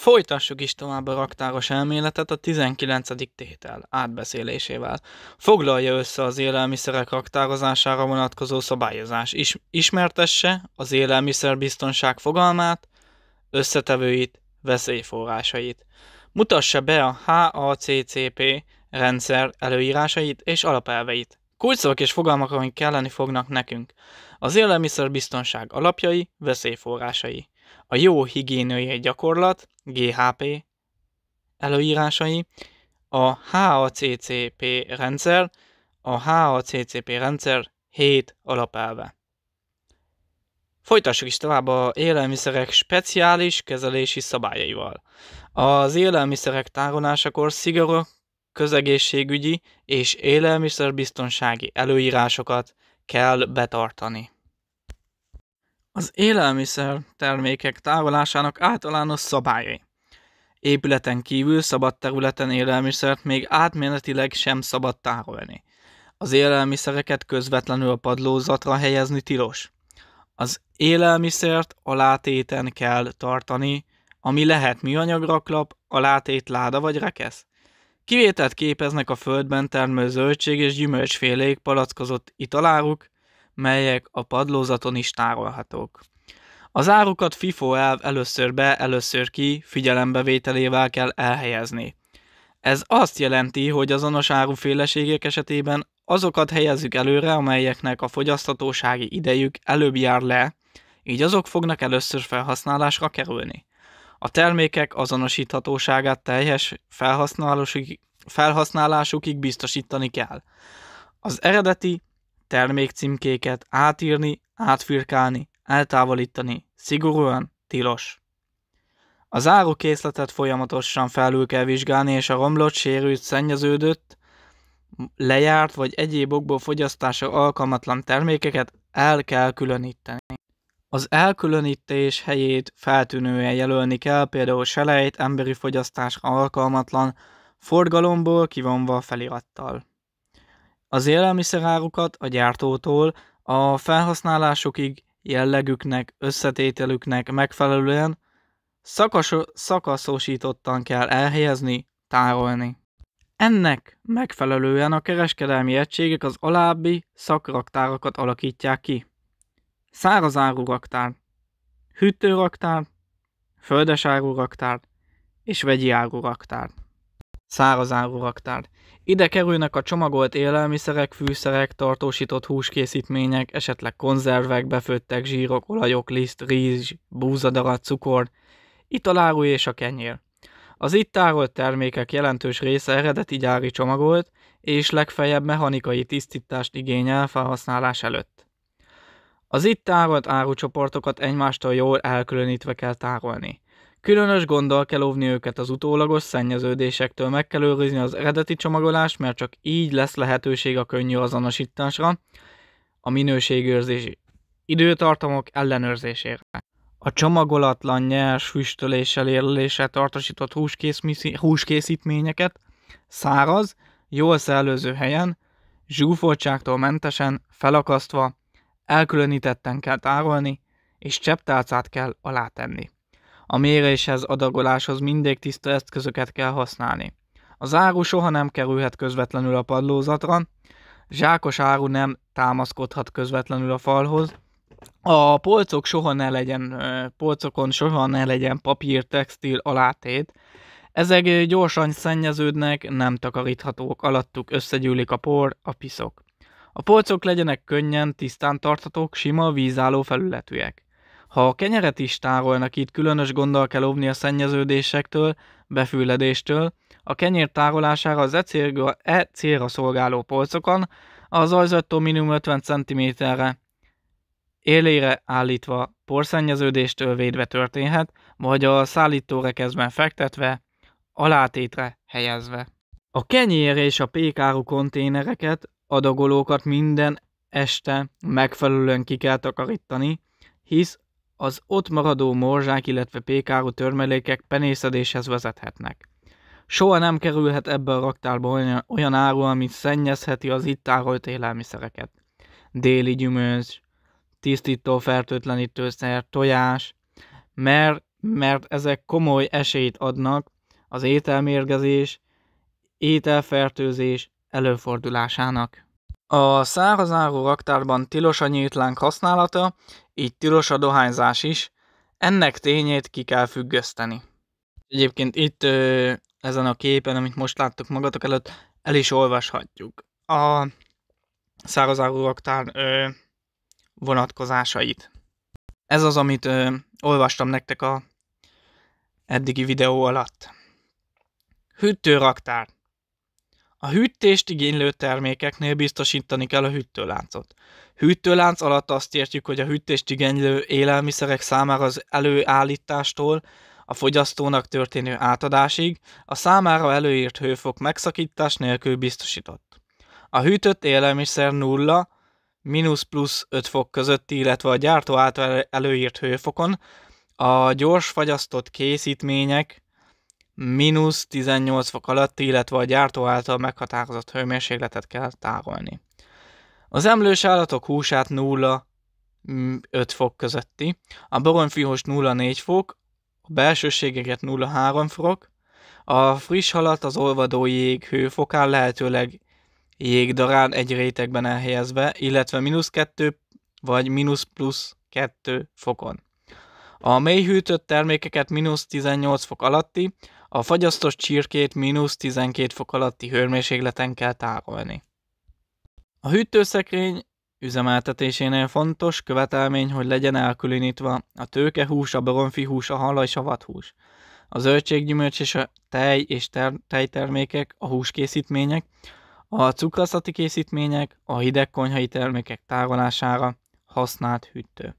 Folytassuk is tovább a raktáros elméletet a 19. tétel átbeszélésével. Foglalja össze az élelmiszerek raktározására vonatkozó szabályozás, is, ismertesse az élelmiszerbiztonság fogalmát, összetevőit, veszélyforrásait. Mutassa be a HACCP rendszer előírásait és alapelveit. Kulcok és fogalmak, amik kelleni fognak nekünk. Az élelmiszerbiztonság alapjai, veszélyforrásai. A jó higiéniai gyakorlat, GHP előírásai, a HACCP rendszer, a HACCP rendszer 7 alapelve. Folytassuk is tovább a élelmiszerek speciális kezelési szabályaival. Az élelmiszerek tárolásakor szigorú közegészségügyi és élelmiszerbiztonsági előírásokat kell betartani. Az élelmiszer termékek tárolásának általános szabályai. Épületen kívül szabad területen élelmiszert még átmenetileg sem szabad tárolni. Az élelmiszereket közvetlenül a padlózatra helyezni tilos. Az élelmiszert alátéten kell tartani, ami lehet műanyag raklap, alátét láda vagy rekesz. Kivételt képeznek a földben termő zöldség és gyümölcsfélék palackozott italáruk, melyek a padlózaton is tárolhatók. Az árukat FIFO elv először be, először ki figyelembevételével kell elhelyezni. Ez azt jelenti, hogy azonos áruféleségek esetében azokat helyezzük előre, amelyeknek a fogyasztatósági idejük előbb jár le, így azok fognak először felhasználásra kerülni. A termékek azonosíthatóságát teljes felhasználásukig biztosítani kell. Az eredeti, termékcímkéket átírni, átfirkálni, eltávolítani szigorúan tilos. Az árukészletet folyamatosan felül kell vizsgálni, és a romlott, sérült, szennyeződött, lejárt vagy egyéb okból fogyasztásra alkalmatlan termékeket el kell különíteni. Az elkülönítés helyét feltűnően jelölni kell, például selejt, emberi fogyasztásra alkalmatlan, forgalomból kivonva felirattal. Az élelmiszerárukat a gyártótól a felhasználásokig jellegüknek, összetételüknek megfelelően szakaso- szakaszosítottan kell elhelyezni, tárolni. Ennek megfelelően a kereskedelmi egységek az alábbi szakraktárakat alakítják ki. Szárazáru raktár, hűtőraktár, földesáru raktár és vegyi áru raktár száraz áruraktár. Ide kerülnek a csomagolt élelmiszerek, fűszerek, tartósított húskészítmények, esetleg konzervek, befőttek zsírok, olajok, liszt, rizs, búzadarat, cukor, italárú és a kenyér. Az itt tárolt termékek jelentős része eredeti gyári csomagolt, és legfeljebb mechanikai tisztítást igényel felhasználás előtt. Az itt tárolt árucsoportokat egymástól jól elkülönítve kell tárolni. Különös gonddal kell óvni őket az utólagos szennyeződésektől, meg kell őrizni az eredeti csomagolást, mert csak így lesz lehetőség a könnyű azonosításra, a minőségőrzési időtartamok ellenőrzésére. A csomagolatlan nyers füstöléssel érleléssel tartosított húskészítményeket száraz, jól szellőző helyen, zsúfoltságtól mentesen, felakasztva, elkülönítetten kell tárolni, és csepptálcát kell alátenni. A méréshez, adagoláshoz mindig tiszta eszközöket kell használni. Az áru soha nem kerülhet közvetlenül a padlózatra, zsákos áru nem támaszkodhat közvetlenül a falhoz, a polcok soha ne legyen, polcokon soha ne legyen papír, textil, alátét, ezek gyorsan szennyeződnek, nem takaríthatók, alattuk összegyűlik a por, a piszok. A polcok legyenek könnyen, tisztán tarthatók, sima, vízálló felületűek. Ha a kenyeret is tárolnak itt, különös gonddal kell óvni a szennyeződésektől, befülledéstől, a kenyér tárolására az e, e célra szolgáló polcokon, az ajzattól minimum 50 cm-re élére állítva porszennyeződéstől védve történhet, vagy a szállítórekezben fektetve, alátétre helyezve. A kenyér és a pékáru konténereket, adagolókat minden este megfelelően ki kell takarítani, hisz az ott maradó morzsák, illetve pékáru törmelékek penészedéshez vezethetnek. Soha nem kerülhet ebbe a raktárba olyan áru, ami szennyezheti az itt tárolt élelmiszereket. Déli gyümölcs, tisztító fertőtlenítőszer, tojás, mert, mert ezek komoly esélyt adnak az ételmérgezés, ételfertőzés előfordulásának. A szárazáró raktárban tilos a nyíltlánk használata, így tilos a dohányzás is. Ennek tényét ki kell függeszteni. Egyébként itt ezen a képen, amit most láttok magatok előtt, el is olvashatjuk. A szárazáru raktár vonatkozásait. Ez az, amit ö, olvastam nektek a eddigi videó alatt. Hűtőraktár. A hűtést igénylő termékeknél biztosítani kell a hűtőláncot. Hűtőlánc alatt azt értjük, hogy a hűtést igénylő élelmiszerek számára az előállítástól a fogyasztónak történő átadásig a számára előírt hőfok megszakítás nélkül biztosított. A hűtött élelmiszer nulla, mínusz plusz 5 fok közötti, illetve a gyártó által előírt hőfokon a gyors fagyasztott készítmények mínusz 18 fok alatti, illetve a gyártó által meghatározott hőmérsékletet kell tárolni. Az emlős állatok húsát 0 5 mm, fok közötti, a 0-4 fok, a belsőségeket 3 fok, a friss halat az olvadó jég hőfokán lehetőleg jégdarán egy rétegben elhelyezve, illetve mínusz 2 vagy mínusz plusz 2 fokon. A mélyhűtött termékeket mínusz 18 fok alatti, a fagyasztott csirkét mínusz 12 fok alatti hőmérsékleten kell tárolni. A hűtőszekrény üzemeltetésénél fontos követelmény, hogy legyen elkülönítve a tőkehús, a baromfihús, a hal és a vathús. A zöldséggyümölcs és a tej és ter- tejtermékek, a húskészítmények, a cukrászati készítmények, a hidegkonyhai termékek tárolására használt hűtő.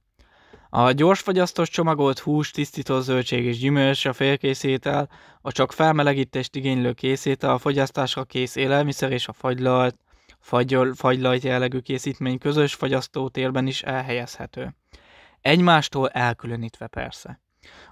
A gyorsfogyasztós csomagolt hús, tisztító zöldség és gyümölcs, a félkészétel, a csak felmelegítést igénylő készétel, a fogyasztásra kész élelmiszer és a fagylalt, fagyol, fagylalt jellegű készítmény közös térben is elhelyezhető. Egymástól elkülönítve persze.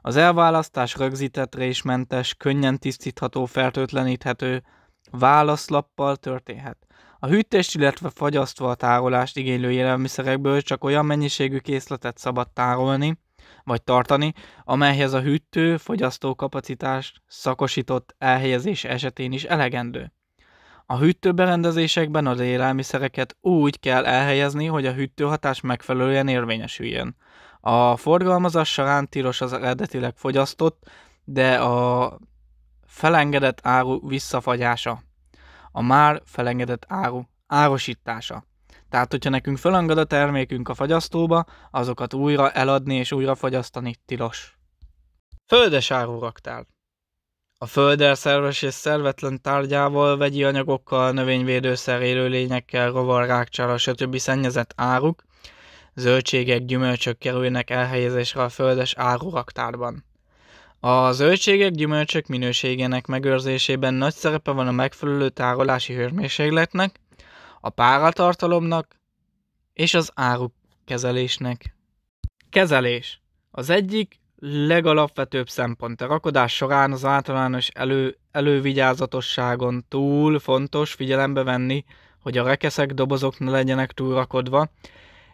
Az elválasztás rögzített résmentes, könnyen tisztítható, fertőtleníthető válaszlappal történhet. A hűtést, illetve fagyasztva a tárolást igénylő élelmiszerekből csak olyan mennyiségű készletet szabad tárolni, vagy tartani, amelyhez a hűtő fogyasztó kapacitás szakosított elhelyezés esetén is elegendő. A hűtőberendezésekben az élelmiszereket úgy kell elhelyezni, hogy a hűtőhatás megfelelően érvényesüljön. A forgalmazás során tilos az eredetileg fogyasztott, de a felengedett áru visszafagyása a már felengedett áru árosítása. Tehát, hogyha nekünk fölenged a termékünk a fagyasztóba, azokat újra eladni és újra fagyasztani tilos. Földes áruraktár. A földel szerves és szervetlen tárgyával, vegyi anyagokkal, növényvédőszer élőlényekkel, rovar, rákcsára, stb. szennyezett áruk, zöldségek, gyümölcsök kerülnek elhelyezésre a földes áruraktárban. A zöldségek, gyümölcsök minőségének megőrzésében nagy szerepe van a megfelelő tárolási hőmérsékletnek, a páratartalomnak és az árukezelésnek. Kezelés. Az egyik legalapvetőbb szempont a rakodás során az általános elő, elővigyázatosságon túl fontos figyelembe venni, hogy a rekeszek, dobozok ne legyenek rakodva,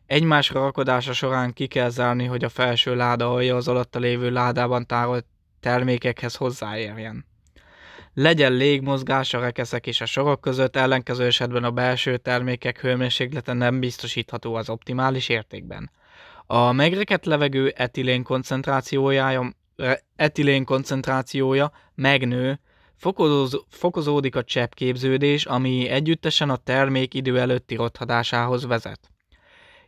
egymásra rakodása során ki kell zárni, hogy a felső láda alja az alatta lévő ládában tárolt termékekhez hozzáérjen. Legyen légmozgás a rekeszek és a sorok között, ellenkező esetben a belső termékek hőmérséklete nem biztosítható az optimális értékben. A megreket levegő etilén koncentrációja, etilén koncentrációja megnő, fokozóz, fokozódik a cseppképződés, ami együttesen a termék idő előtti rothadásához vezet.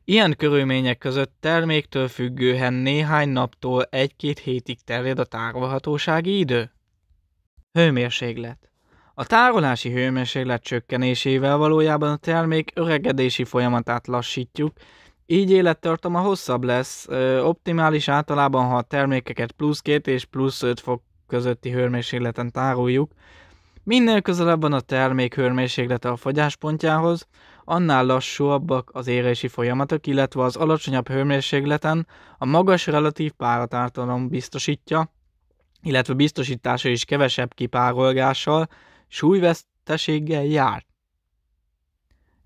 Ilyen körülmények között terméktől függően néhány naptól egy-két hétig terjed a tárolhatósági idő. Hőmérséklet A tárolási hőmérséklet csökkenésével valójában a termék öregedési folyamatát lassítjuk, így élettartama hosszabb lesz, optimális általában, ha a termékeket plusz 2 és plusz 5 fok közötti hőmérsékleten tároljuk, minél közelebb van a termék hőmérséklete a fogyáspontjához, annál lassúabbak az érési folyamatok, illetve az alacsonyabb hőmérsékleten a magas relatív páratártalom biztosítja, illetve biztosítása is kevesebb kipárolgással, súlyveszteséggel jár.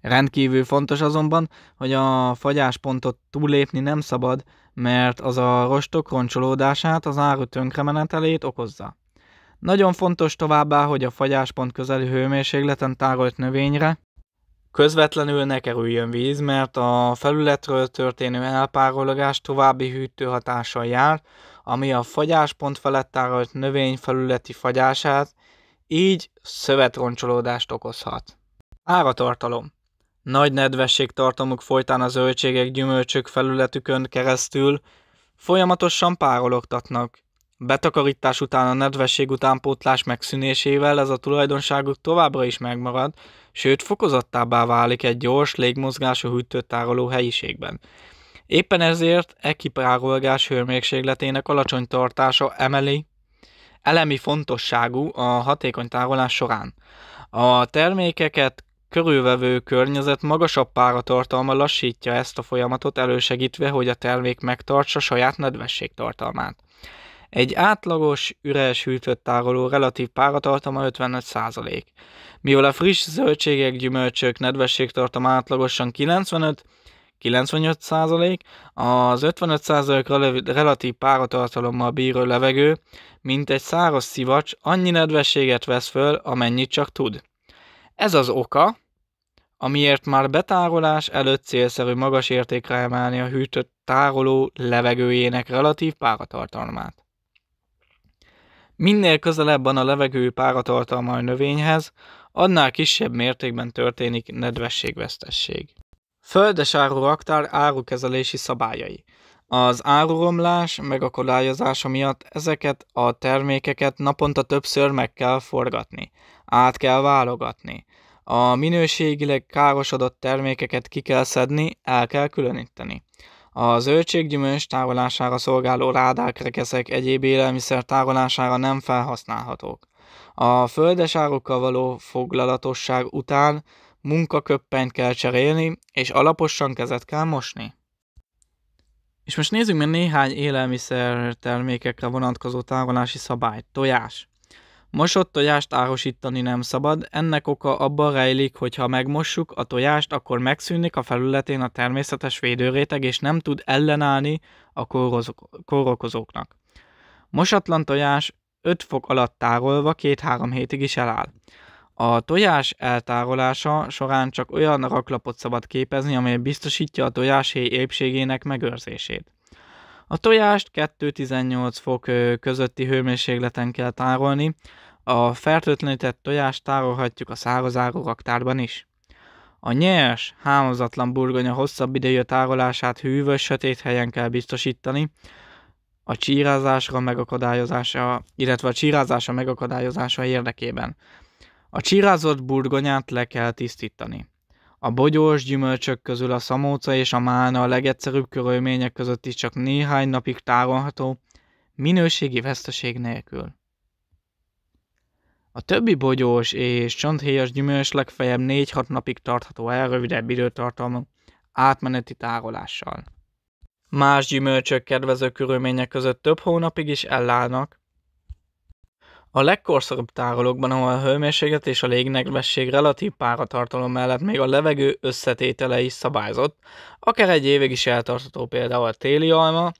Rendkívül fontos azonban, hogy a fagyáspontot túlépni nem szabad, mert az a rostok roncsolódását, az áru tönkremenetelét okozza. Nagyon fontos továbbá, hogy a fagyáspont közeli hőmérsékleten tárolt növényre Közvetlenül ne kerüljön víz, mert a felületről történő elpárologás további hűtő hatással jár, ami a fagyáspont felett tárolt növény felületi fagyását, így szövetroncsolódást okozhat. Áratartalom Nagy nedvesség tartomuk folytán a zöldségek gyümölcsök felületükön keresztül folyamatosan párologtatnak, Betakarítás után a nedvesség utánpótlás megszűnésével ez a tulajdonságuk továbbra is megmarad, sőt fokozattábbá válik egy gyors, légmozgású hűtőtároló helyiségben. Éppen ezért e hőmérsékletének alacsony tartása emeli elemi fontosságú a hatékony tárolás során. A termékeket körülvevő környezet magasabb páratartalma lassítja ezt a folyamatot, elősegítve, hogy a termék megtartsa saját nedvességtartalmát. Egy átlagos, üres hűtött tároló relatív páratartama 55%. Mivel a friss zöldségek, gyümölcsök nedvességtartama átlagosan 95, 95%, az 55% relatív páratartalommal bíró levegő, mint egy száraz szivacs, annyi nedvességet vesz föl, amennyit csak tud. Ez az oka, amiért már betárolás előtt célszerű magas értékre emelni a hűtött tároló levegőjének relatív páratartalmát. Minél közelebb van a levegő páratartalma a növényhez, annál kisebb mértékben történik nedvességvesztesség. Földes áruraktár árukezelési szabályai. Az áruromlás megakadályozása miatt ezeket a termékeket naponta többször meg kell forgatni, át kell válogatni. A minőségileg károsodott termékeket ki kell szedni, el kell különíteni. A zöldséggyümölcs tárolására szolgáló rádák, rekeszek egyéb élelmiszer tárolására nem felhasználhatók. A földes árukkal való foglalatosság után munkaköppenyt kell cserélni, és alaposan kezet kell mosni. És most nézzük meg néhány élelmiszer termékekre vonatkozó tárolási szabályt. Tojás. Mosott tojást árosítani nem szabad, ennek oka abban rejlik, hogy ha megmossuk a tojást, akkor megszűnik a felületén a természetes védőréteg, és nem tud ellenállni a kórokozóknak. Mosatlan tojás 5 fok alatt tárolva 2-3 hétig is eláll. A tojás eltárolása során csak olyan raklapot szabad képezni, amely biztosítja a tojáshéj épségének megőrzését. A tojást 2-18 fok közötti hőmérsékleten kell tárolni, a fertőtlenített tojást tárolhatjuk a szárazáró raktárban is. A nyers, hámozatlan burgonya hosszabb idejű a tárolását hűvös, sötét helyen kell biztosítani, a csírázásra megakadályozása, illetve a csírázása megakadályozása érdekében. A csírázott burgonyát le kell tisztítani. A bogyós gyümölcsök közül a szamóca és a málna a legegyszerűbb körülmények között is csak néhány napig tárolható, minőségi veszteség nélkül. A többi bogyós és csonthéjas gyümölcs legfeljebb 4-6 napig tartható el rövidebb időtartalma átmeneti tárolással. Más gyümölcsök kedvező körülmények között több hónapig is ellállnak. A legkorszerűbb tárolókban, ahol a hőmérséklet és a légnegresség relatív páratartalom mellett még a levegő összetétele is szabályzott, akár egy évig is eltartható például a téli alma,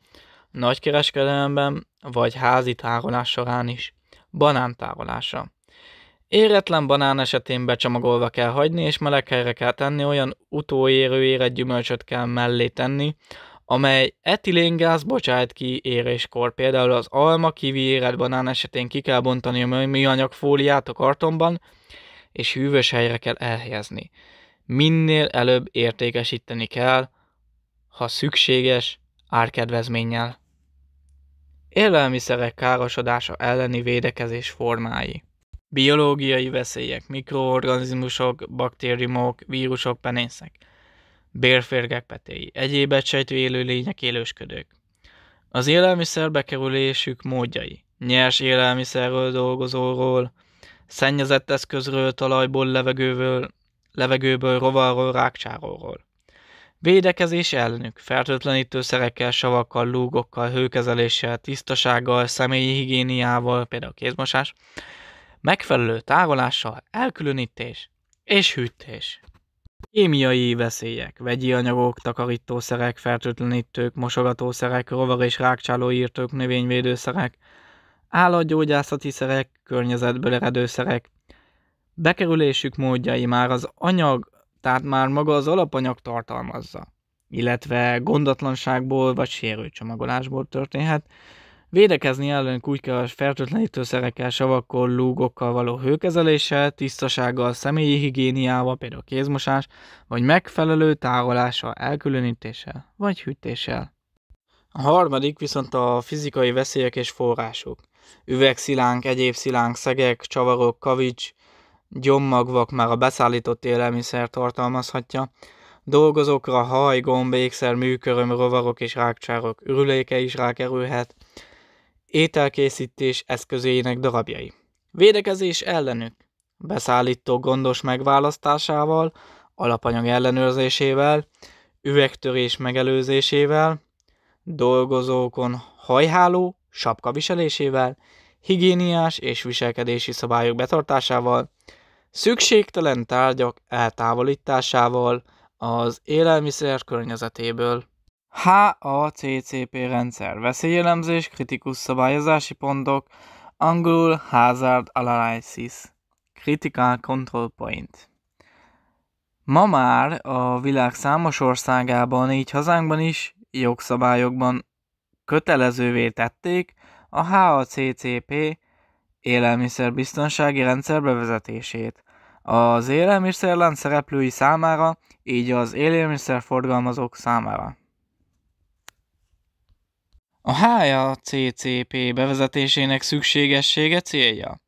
nagykereskedelemben vagy házi tárolás során is, banántárolása. Éretlen banán esetén becsomagolva kell hagyni, és meleg helyre kell tenni, olyan utóérő érett gyümölcsöt kell mellé tenni, amely etiléngáz bocsát ki éréskor. Például az alma, kivi, érett banán esetén ki kell bontani a műanyag fóliát a kartonban, és hűvös helyre kell elhelyezni. Minél előbb értékesíteni kell, ha szükséges, árkedvezménnyel. Élelmiszerek károsodása elleni védekezés formái biológiai veszélyek, mikroorganizmusok, baktériumok, vírusok, penészek, bérférgek petéi, egyéb egysejtű élőlények, élősködők. Az élelmiszer bekerülésük módjai, nyers élelmiszerről dolgozóról, szennyezett eszközről, talajból, levegőből, levegőből, rovarról, rákcsáróról. Védekezés ellenük fertőtlenítőszerekkel, savakkal, lúgokkal, hőkezeléssel, tisztasággal, személyi higiéniával, például kézmosás, megfelelő tágolással elkülönítés és hűtés. Kémiai veszélyek, vegyi anyagok, takarítószerek, fertőtlenítők, mosogatószerek, rovar és rákcsáló írtók, növényvédőszerek, állatgyógyászati szerek, környezetből eredő szerek. Bekerülésük módjai már az anyag, tehát már maga az alapanyag tartalmazza, illetve gondatlanságból vagy sérült csomagolásból történhet, Védekezni ellenünk úgy kell a fertőtlenítőszerekkel, savakkal, lúgokkal való hőkezeléssel, tisztasággal, személyi higiéniával, például kézmosás, vagy megfelelő tárolással, elkülönítéssel, vagy hűtéssel. A harmadik viszont a fizikai veszélyek és források. Üvegszilánk, egyéb szilánk, szegek, csavarok, kavics, gyommagvak már a beszállított élelmiszer tartalmazhatja, dolgozókra haj, gomb, ékszer, műköröm, rovarok és rákcsárok ürüléke is rákerülhet, ételkészítés eszközének darabjai. Védekezés ellenük, beszállító gondos megválasztásával, alapanyag ellenőrzésével, üvegtörés megelőzésével, dolgozókon hajháló, sapka viselésével, higiéniás és viselkedési szabályok betartásával, szükségtelen tárgyak eltávolításával az élelmiszer környezetéből. HACCP rendszer, veszélyelemzés, kritikus szabályozási pontok, angolul Hazard Analysis, Critical Control Point. Ma már a világ számos országában, így hazánkban is, jogszabályokban kötelezővé tették a HACCP élelmiszerbiztonsági rendszer bevezetését. Az élelmiszerlen szereplői számára, így az élelmiszerforgalmazók számára. A HACCP bevezetésének szükségessége célja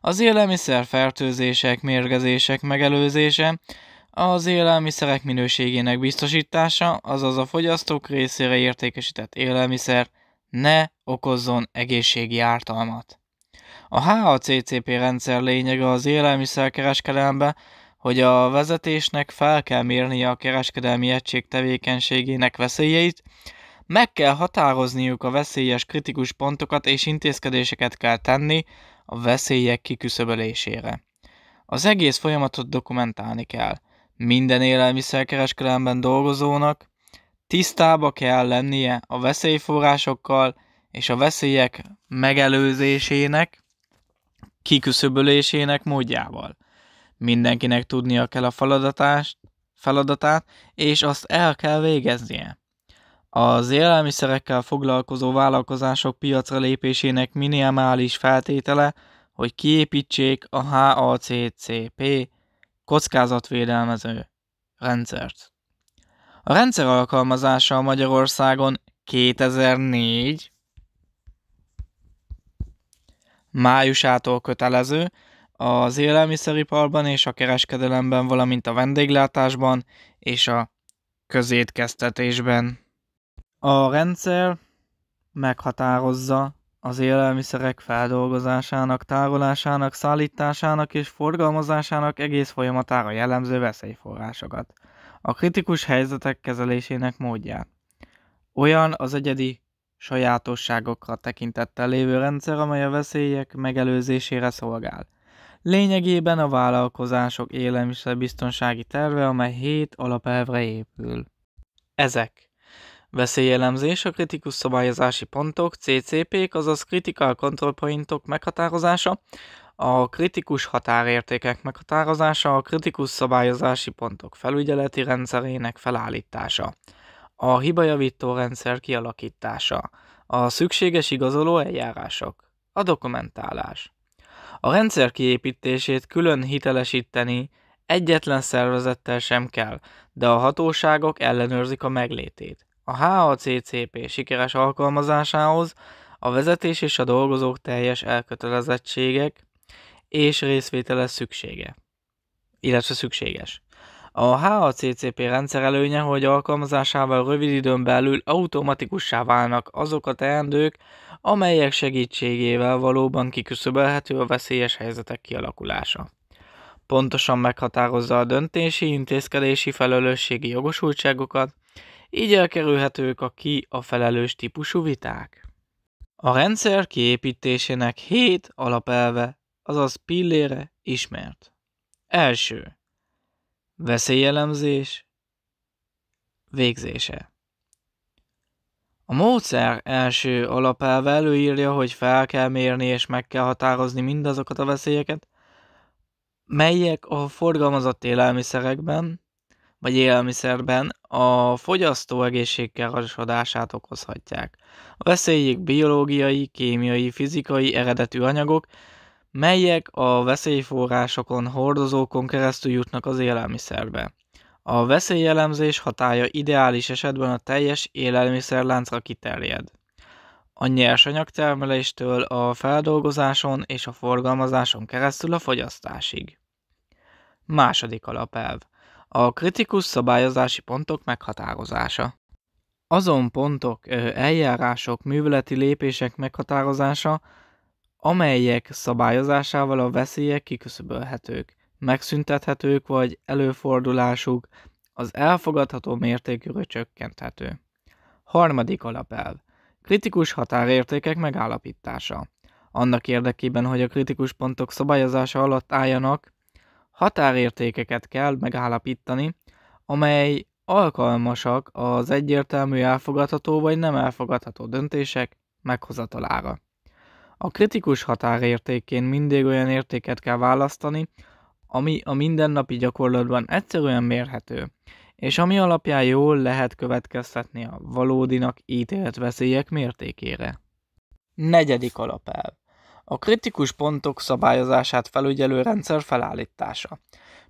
az élelmiszer fertőzések, mérgezések megelőzése, az élelmiszerek minőségének biztosítása, azaz a fogyasztók részére értékesített élelmiszer ne okozzon egészségi ártalmat. A HACCP rendszer lényege az élelmiszerkereskedelembe, hogy a vezetésnek fel kell mérnie a kereskedelmi egység tevékenységének veszélyeit, meg kell határozniuk a veszélyes kritikus pontokat és intézkedéseket kell tenni a veszélyek kiküszöbölésére. Az egész folyamatot dokumentálni kell. Minden élelmiszerkereskedelemben dolgozónak tisztába kell lennie a veszélyforrásokkal és a veszélyek megelőzésének, kiküszöbölésének módjával. Mindenkinek tudnia kell a feladatát, feladatát, és azt el kell végeznie. Az élelmiszerekkel foglalkozó vállalkozások piacra lépésének minimális feltétele, hogy kiépítsék a HACCP kockázatvédelmező rendszert. A rendszer alkalmazása Magyarországon 2004 májusától kötelező, az élelmiszeriparban és a kereskedelemben, valamint a vendéglátásban és a közétkeztetésben. A rendszer meghatározza az élelmiszerek feldolgozásának, tárolásának, szállításának és forgalmazásának egész folyamatára jellemző veszélyforrásokat, a kritikus helyzetek kezelésének módját. Olyan az egyedi sajátosságokra tekintettel lévő rendszer, amely a veszélyek megelőzésére szolgál. Lényegében a vállalkozások élelmiszerbiztonsági terve, amely hét alapelvre épül. Ezek veszélyelemzés a kritikus szabályozási pontok, CCP-k, azaz critical control pointok meghatározása, a kritikus határértékek meghatározása, a kritikus szabályozási pontok felügyeleti rendszerének felállítása, a hibajavító rendszer kialakítása, a szükséges igazoló eljárások, a dokumentálás. A rendszer kiépítését külön hitelesíteni egyetlen szervezettel sem kell, de a hatóságok ellenőrzik a meglétét. A HACCP sikeres alkalmazásához a vezetés és a dolgozók teljes elkötelezettségek és részvétele szüksége, illetve szükséges. A HACCP rendszer előnye, hogy alkalmazásával rövid időn belül automatikussá válnak azok a teendők, amelyek segítségével valóban kiküszöbölhető a veszélyes helyzetek kialakulása. Pontosan meghatározza a döntési, intézkedési, felelősségi jogosultságokat, így elkerülhetők a ki a felelős típusú viták. A rendszer kiépítésének hét alapelve, azaz pillére ismert. Első. Veszélyelemzés. Végzése. A módszer első alapelve előírja, hogy fel kell mérni és meg kell határozni mindazokat a veszélyeket, melyek a forgalmazott élelmiszerekben, vagy élelmiszerben a fogyasztó egészségkárosodását okozhatják. A veszélyek biológiai, kémiai, fizikai eredetű anyagok, melyek a veszélyforrásokon, hordozókon keresztül jutnak az élelmiszerbe. A veszélyelemzés hatája ideális esetben a teljes élelmiszerláncra kiterjed. A nyersanyagtermeléstől a feldolgozáson és a forgalmazáson keresztül a fogyasztásig. Második alapelv – a kritikus szabályozási pontok meghatározása. Azon pontok, eljárások, műveleti lépések meghatározása, amelyek szabályozásával a veszélyek kiküszöbölhetők, megszüntethetők vagy előfordulásuk, az elfogadható mértékűre csökkenthető. Harmadik alapelv. Kritikus határértékek megállapítása. Annak érdekében, hogy a kritikus pontok szabályozása alatt álljanak, határértékeket kell megállapítani, amely alkalmasak az egyértelmű elfogadható vagy nem elfogadható döntések meghozatalára. A kritikus határértékén mindig olyan értéket kell választani, ami a mindennapi gyakorlatban egyszerűen mérhető, és ami alapján jól lehet következtetni a valódinak ítélt veszélyek mértékére. Negyedik alapelv. A kritikus pontok szabályozását felügyelő rendszer felállítása.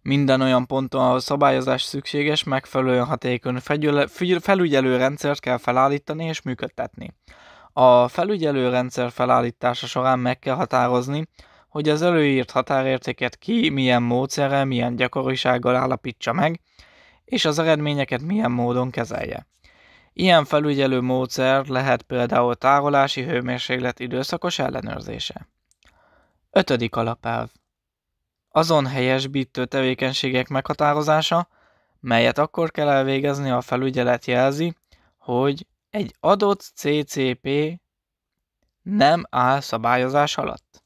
Minden olyan ponton, ahol szabályozás szükséges, megfelelően hatékony felügyelő rendszert kell felállítani és működtetni. A felügyelő rendszer felállítása során meg kell határozni, hogy az előírt határértéket ki, milyen módszerrel, milyen gyakorisággal állapítsa meg, és az eredményeket milyen módon kezelje. Ilyen felügyelő módszer lehet például tárolási hőmérséklet időszakos ellenőrzése. 5. alapelv. Azon helyesbítő tevékenységek meghatározása, melyet akkor kell elvégezni, a felügyelet jelzi, hogy egy adott CCP nem áll szabályozás alatt.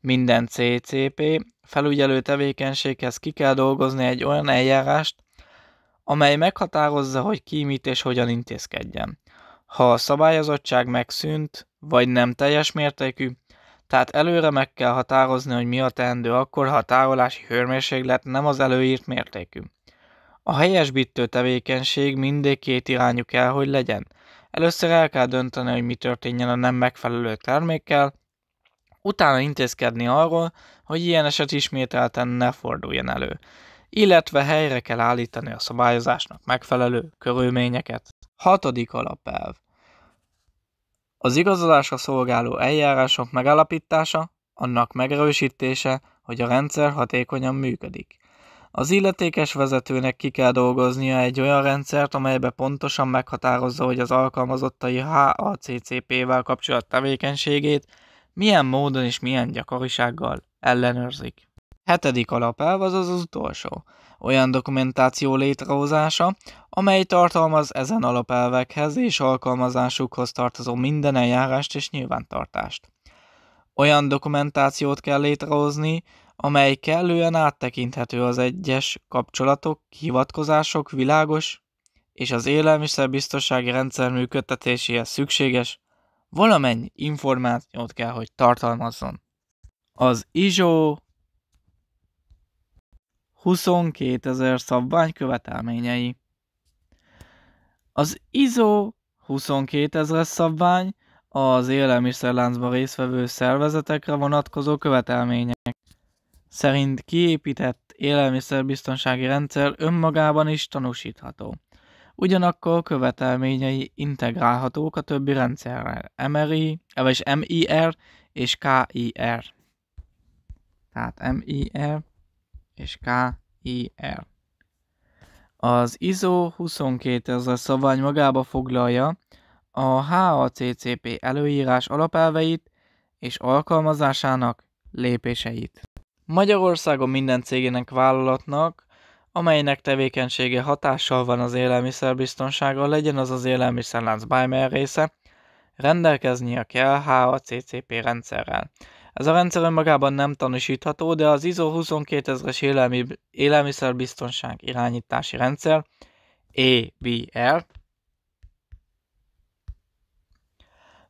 Minden CCP felügyelő tevékenységhez ki kell dolgozni egy olyan eljárást, amely meghatározza, hogy ki mit és hogyan intézkedjen. Ha a szabályozottság megszűnt, vagy nem teljes mértékű, tehát előre meg kell határozni, hogy mi a teendő akkor, ha a tárolási hőmérséklet nem az előírt mértékű. A helyes bittő tevékenység mindig két irányú kell, hogy legyen. Először el kell dönteni, hogy mi történjen a nem megfelelő termékkel, utána intézkedni arról, hogy ilyen eset ismételten ne forduljon elő illetve helyre kell állítani a szabályozásnak megfelelő körülményeket. Hatodik alapelv. Az igazolásra szolgáló eljárások megalapítása, annak megerősítése, hogy a rendszer hatékonyan működik. Az illetékes vezetőnek ki kell dolgoznia egy olyan rendszert, amelybe pontosan meghatározza, hogy az alkalmazottai HACCP-vel kapcsolat tevékenységét milyen módon és milyen gyakorisággal ellenőrzik. Hetedik alapelv az az utolsó, olyan dokumentáció létrehozása, amely tartalmaz ezen alapelvekhez és alkalmazásukhoz tartozó minden eljárást és nyilvántartást. Olyan dokumentációt kell létrehozni, amely kellően áttekinthető az egyes kapcsolatok, hivatkozások, világos és az élelmiszerbiztonsági rendszer működtetéséhez szükséges, valamennyi információt kell, hogy tartalmazzon. Az ISO 22 ezer szabvány követelményei. Az ISO 22 ezer szabvány az élelmiszerláncba résztvevő szervezetekre vonatkozó követelmények. Szerint kiépített élelmiszerbiztonsági rendszer önmagában is tanúsítható. Ugyanakkor követelményei integrálhatók a többi rendszerrel, MRI, vagyis MIR és KIR. Tehát MIR és K I R Az ISO 22000 szabvány magába foglalja a HACCP előírás alapelveit és alkalmazásának lépéseit. Magyarországon minden cégének vállalatnak, amelynek tevékenysége hatással van az élelmiszerbiztonsága, legyen az az élelmiszerlánc Bimer része, rendelkeznie kell HACCP rendszerrel. Ez a rendszer önmagában nem tanúsítható, de az ISO 22000-es élelmi, élelmiszerbiztonság irányítási rendszer, EBR,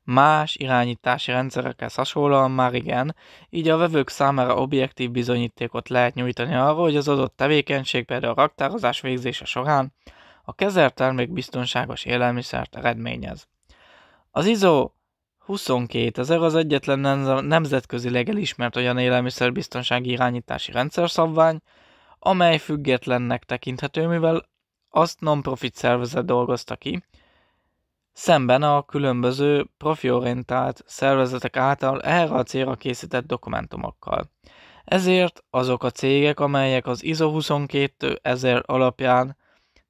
más irányítási rendszerekhez hasonlóan már igen, így a vevők számára objektív bizonyítékot lehet nyújtani arra, hogy az adott tevékenység például a raktározás végzése során a kezelt termék biztonságos élelmiszert eredményez. Az ISO 22 ezer az egyetlen nemzetközileg elismert olyan élelmiszerbiztonsági irányítási rendszerszabvány, amely függetlennek tekinthető, mivel azt non-profit szervezet dolgozta ki, szemben a különböző profiorientált szervezetek által erre a célra készített dokumentumokkal. Ezért azok a cégek, amelyek az ISO 22000 alapján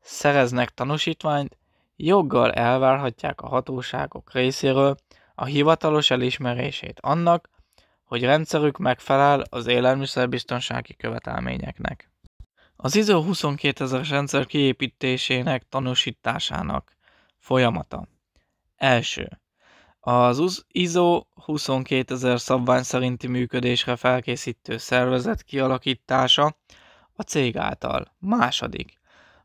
szereznek tanúsítványt, joggal elvárhatják a hatóságok részéről, a hivatalos elismerését annak, hogy rendszerük megfelel az élelmiszerbiztonsági követelményeknek. Az ISO 22000-es rendszer kiépítésének tanúsításának folyamata. Első. Az ISO 22000 szabvány szerinti működésre felkészítő szervezet kialakítása a cég által. Második.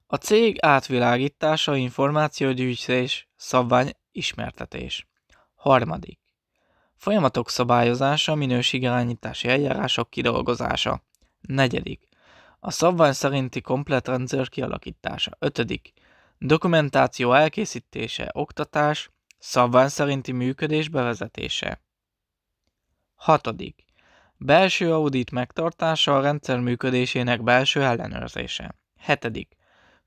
A cég átvilágítása, információgyűjtés, szabvány ismertetés. Harmadik. Folyamatok szabályozása, minőségirányítási eljárások kidolgozása. Negyedik. A szabvány szerinti komplet rendszer kialakítása. Ötödik. Dokumentáció elkészítése, oktatás, szabvány szerinti működés bevezetése. Hatodik. Belső audit megtartása a rendszer működésének belső ellenőrzése. Hetedik.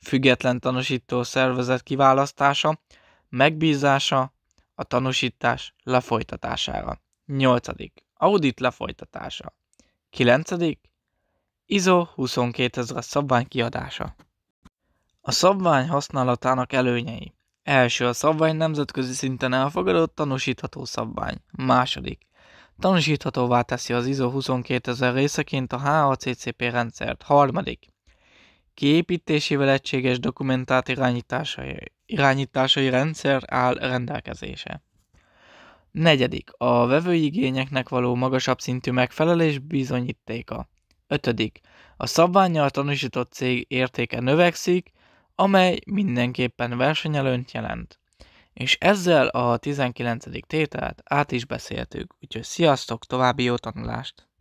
Független tanúsító szervezet kiválasztása, megbízása, a tanúsítás lefolytatására. 8. Audit lefolytatása. 9. ISO 22000 szabvány kiadása. A szabvány használatának előnyei. Első a szabvány nemzetközi szinten elfogadott tanúsítható szabvány. Második. Tanúsíthatóvá teszi az ISO 22000 részeként a HACCP rendszert. Harmadik. Kiépítésével egységes dokumentált irányításai irányítási rendszer áll rendelkezése. Negyedik, a vevői igényeknek való magasabb szintű megfelelés bizonyítéka. Ötödik, a szabványjal tanúsított cég értéke növekszik, amely mindenképpen versenyelőnyt jelent. És ezzel a 19. tételt át is beszéltük, úgyhogy sziasztok, további jó tanulást!